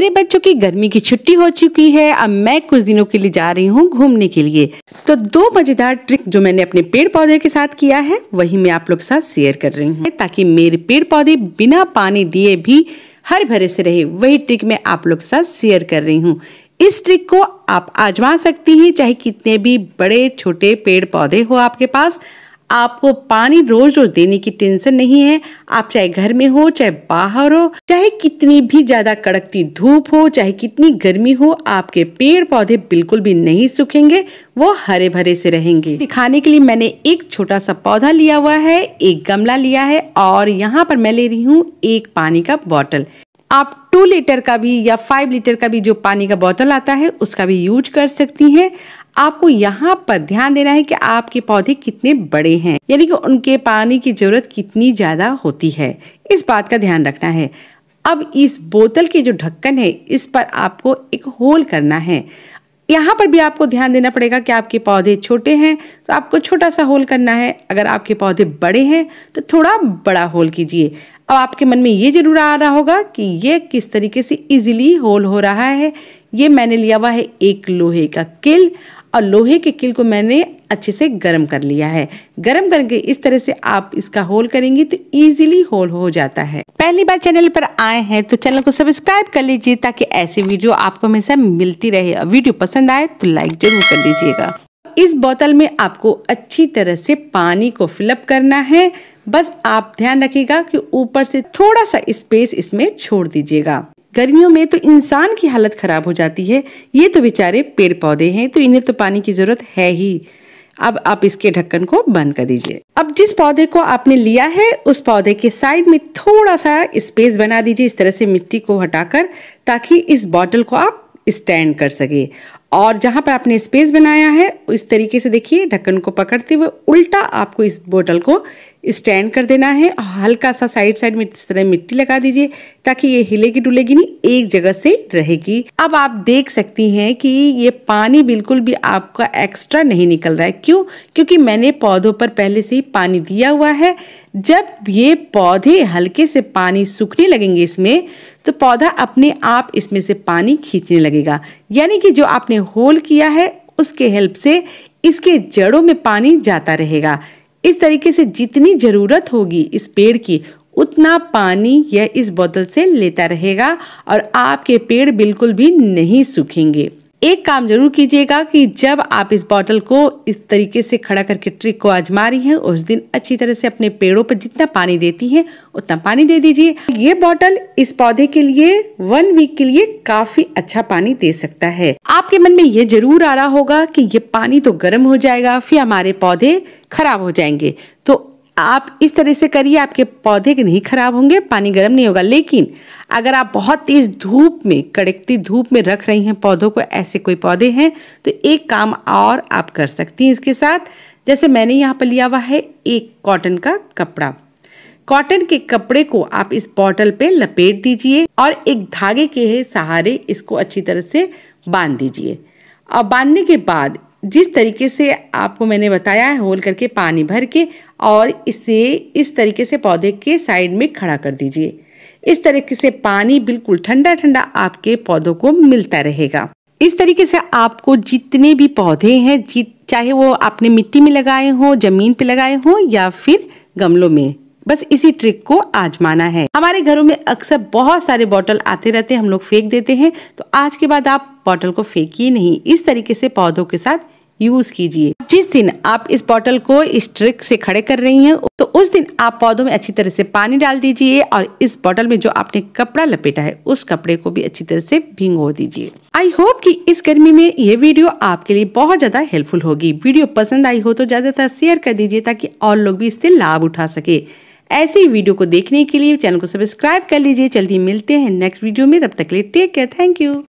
मेरे बच्चों की गर्मी की छुट्टी हो चुकी है अब मैं कुछ दिनों के लिए जा रही हूँ घूमने के लिए तो दो मजेदार ट्रिक जो मैंने अपने पेड़ पौधे के साथ किया है वही मैं आप लोग के साथ शेयर कर रही हूँ ताकि मेरे पेड़ पौधे बिना पानी दिए भी हर भरे से रहे वही ट्रिक मैं आप लोग के साथ शेयर कर रही हूँ इस ट्रिक को आप आजमा सकती हैं चाहे कितने भी बड़े छोटे पेड़ पौधे हो आपके पास आपको पानी रोज रोज देने की टेंशन नहीं है आप चाहे घर में हो चाहे बाहर हो चाहे कितनी भी ज्यादा कड़कती धूप हो चाहे कितनी गर्मी हो आपके पेड़ पौधे बिल्कुल भी नहीं सूखेंगे वो हरे भरे से रहेंगे दिखाने के लिए मैंने एक छोटा सा पौधा लिया हुआ है एक गमला लिया है और यहाँ पर मैं ले रही हूँ एक पानी का बॉटल आप टू लीटर का भी या फाइव लीटर का भी जो पानी का बोतल आता है उसका भी यूज कर सकती हैं आपको यहाँ पर ध्यान देना है कि आपके पौधे कितने बड़े हैं यानी कि उनके पानी की जरूरत कितनी ज़्यादा होती है इस बात का ध्यान रखना है अब इस बोतल के जो ढक्कन है इस पर आपको एक होल करना है यहाँ पर भी आपको ध्यान देना पड़ेगा कि आपके पौधे छोटे हैं तो आपको छोटा सा होल करना है अगर आपके पौधे बड़े हैं तो थोड़ा बड़ा होल कीजिए अब आपके मन में ये ज़रूर आ रहा होगा कि ये किस तरीके से इजीली होल हो रहा है ये मैंने लिया हुआ है एक लोहे का किल और लोहे के किल को मैंने अच्छे से गर्म कर लिया है गर्म करके इस तरह से आप इसका होल करेंगे तो इजीली होल हो जाता है पहली बार चैनल पर आए हैं तो चैनल को सब्सक्राइब कर लीजिए ताकि ऐसी वीडियो आपको हमेशा मिलती रहे और वीडियो पसंद आए तो लाइक जरूर कर लीजिएगा इस बोतल में आपको अच्छी तरह से पानी को फिलअप करना है बस आप ध्यान रखिएगा कि ऊपर से थोड़ा सा स्पेस इसमें छोड़ दीजिएगा गर्मियों में तो इंसान की हालत खराब हो जाती है ये तो बेचारे पेड़ पौधे हैं तो इन्हें तो पानी की जरूरत है ही अब आप इसके ढक्कन को बंद कर दीजिए अब जिस पौधे को आपने लिया है उस पौधे के साइड में थोड़ा सा स्पेस बना दीजिए इस तरह से मिट्टी को हटाकर ताकि इस बॉटल को आप स्टैंड कर सके और जहाँ पर आपने स्पेस बनाया है इस तरीके से देखिए ढक्कन को पकड़ते हुए उल्टा आपको इस बोतल को स्टैंड कर देना है और हल्का सा साइड साइड में इस तरह मिट्टी लगा दीजिए ताकि ये हिलेगी डुलेगी नहीं एक जगह से रहेगी अब आप देख सकती हैं कि ये पानी बिल्कुल भी आपका एक्स्ट्रा नहीं निकल रहा है क्यों क्योंकि मैंने पौधों पर पहले से ही पानी दिया हुआ है जब ये पौधे हल्के से पानी सूखने लगेंगे इसमें तो पौधा अपने आप इसमें से पानी खींचने लगेगा यानी कि जो आपने होल किया है उसके हेल्प से इसके जड़ों में पानी जाता रहेगा इस तरीके से जितनी ज़रूरत होगी इस पेड़ की उतना पानी यह इस बोतल से लेता रहेगा और आपके पेड़ बिल्कुल भी नहीं सूखेंगे एक काम जरूर कीजिएगा कि जब आप इस बॉटल को इस तरीके से खड़ा करके ट्रिक को आजमा रही हैं उस दिन अच्छी तरह से अपने पेड़ों पर जितना पानी देती हैं उतना पानी दे दीजिए ये बॉटल इस पौधे के लिए वन वीक के लिए काफी अच्छा पानी दे सकता है आपके मन में ये जरूर आ रहा होगा कि ये पानी तो गर्म हो जाएगा फिर हमारे पौधे खराब हो जाएंगे तो आप इस तरह से करिए आपके पौधे नहीं खराब होंगे पानी गर्म नहीं होगा लेकिन अगर आप बहुत तेज धूप में कड़कती धूप में रख रही हैं पौधों को ऐसे कोई पौधे हैं तो एक काम और आप कर सकती हैं इसके साथ जैसे मैंने यहाँ पर लिया हुआ है एक कॉटन का कपड़ा कॉटन के कपड़े को आप इस बॉटल पे लपेट दीजिए और एक धागे के सहारे इसको अच्छी तरह से बांध दीजिए और बांधने के बाद जिस तरीके से आपको मैंने बताया है होल करके पानी भर के और इसे इस तरीके से पौधे के साइड में खड़ा कर दीजिए इस तरीके से पानी बिल्कुल ठंडा ठंडा आपके पौधों को मिलता रहेगा इस तरीके से आपको जितने भी पौधे हैं जित चाहे वो आपने मिट्टी में लगाए हों जमीन पे लगाए हों या फिर गमलों में बस इसी ट्रिक को आजमाना है हमारे घरों में अक्सर बहुत सारे बॉटल आते रहते हैं हम लोग फेंक देते हैं तो आज के बाद आप बॉटल को फेंकिए नहीं इस तरीके से पौधों के साथ यूज कीजिए जिस दिन आप इस बॉटल को इस ट्रिक से खड़े कर रही हैं तो उस दिन आप पौधों में अच्छी तरह से पानी डाल दीजिए और इस बॉटल में जो आपने कपड़ा लपेटा है उस कपड़े को भी अच्छी तरह से भिंगो दीजिए आई होप कि इस गर्मी में ये वीडियो आपके लिए बहुत ज्यादा हेल्पफुल होगी वीडियो पसंद आई हो तो ज्यादातर शेयर कर दीजिए ताकि और लोग भी इससे लाभ उठा सके ऐसी वीडियो को देखने के लिए चैनल को सब्सक्राइब कर लीजिए जल्दी मिलते हैं नेक्स्ट वीडियो में तब तक लिए टेक केयर थैंक यू